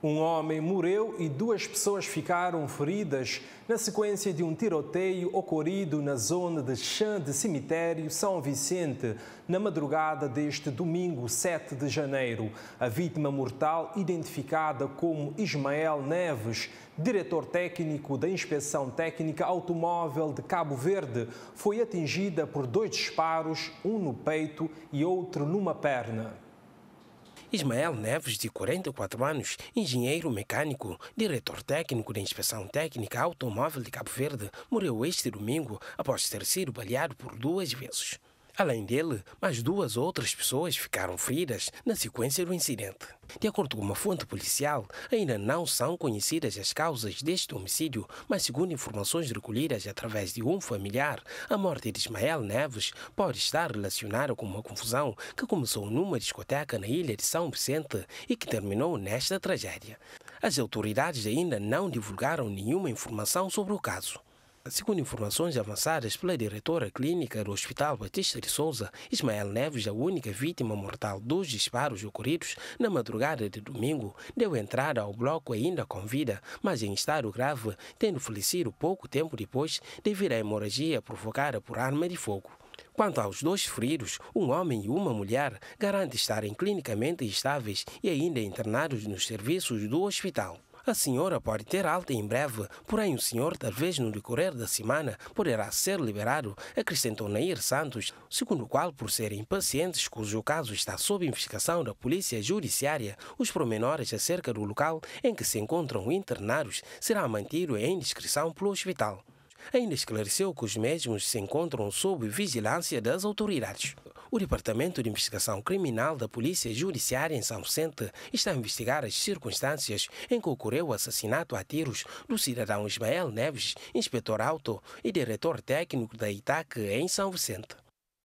Um homem morreu e duas pessoas ficaram feridas na sequência de um tiroteio ocorrido na zona de Chã de Cemitério São Vicente na madrugada deste domingo 7 de janeiro. A vítima mortal, identificada como Ismael Neves, diretor técnico da Inspeção Técnica Automóvel de Cabo Verde, foi atingida por dois disparos, um no peito e outro numa perna. Ismael Neves, de 44 anos, engenheiro mecânico, diretor técnico da Inspeção Técnica Automóvel de Cabo Verde, morreu este domingo após ter sido baleado por duas vezes. Além dele, mais duas outras pessoas ficaram feridas na sequência do incidente. De acordo com uma fonte policial, ainda não são conhecidas as causas deste homicídio, mas segundo informações recolhidas através de um familiar, a morte de Ismael Neves pode estar relacionada com uma confusão que começou numa discoteca na ilha de São Vicente e que terminou nesta tragédia. As autoridades ainda não divulgaram nenhuma informação sobre o caso. Segundo informações avançadas pela diretora clínica do Hospital Batista de Souza, Ismael Neves, a única vítima mortal dos disparos ocorridos na madrugada de domingo, deu entrada ao bloco ainda com vida, mas em estado grave, tendo falecido pouco tempo depois devido à hemorragia provocada por arma de fogo. Quanto aos dois feridos, um homem e uma mulher, garante estarem clinicamente estáveis e ainda internados nos serviços do hospital. A senhora pode ter alta em breve, porém o senhor, talvez no decorrer da semana, poderá ser liberado, acrescentou Nair Santos, segundo o qual, por serem pacientes cujo caso está sob investigação da Polícia Judiciária, os promenores acerca do local em que se encontram internados será mantido em discrição pelo hospital ainda esclareceu que os mesmos se encontram sob vigilância das autoridades. O Departamento de Investigação Criminal da Polícia Judiciária em São Vicente está a investigar as circunstâncias em que ocorreu o assassinato a tiros do cidadão Ismael Neves, inspetor alto e diretor técnico da ITAC em São Vicente.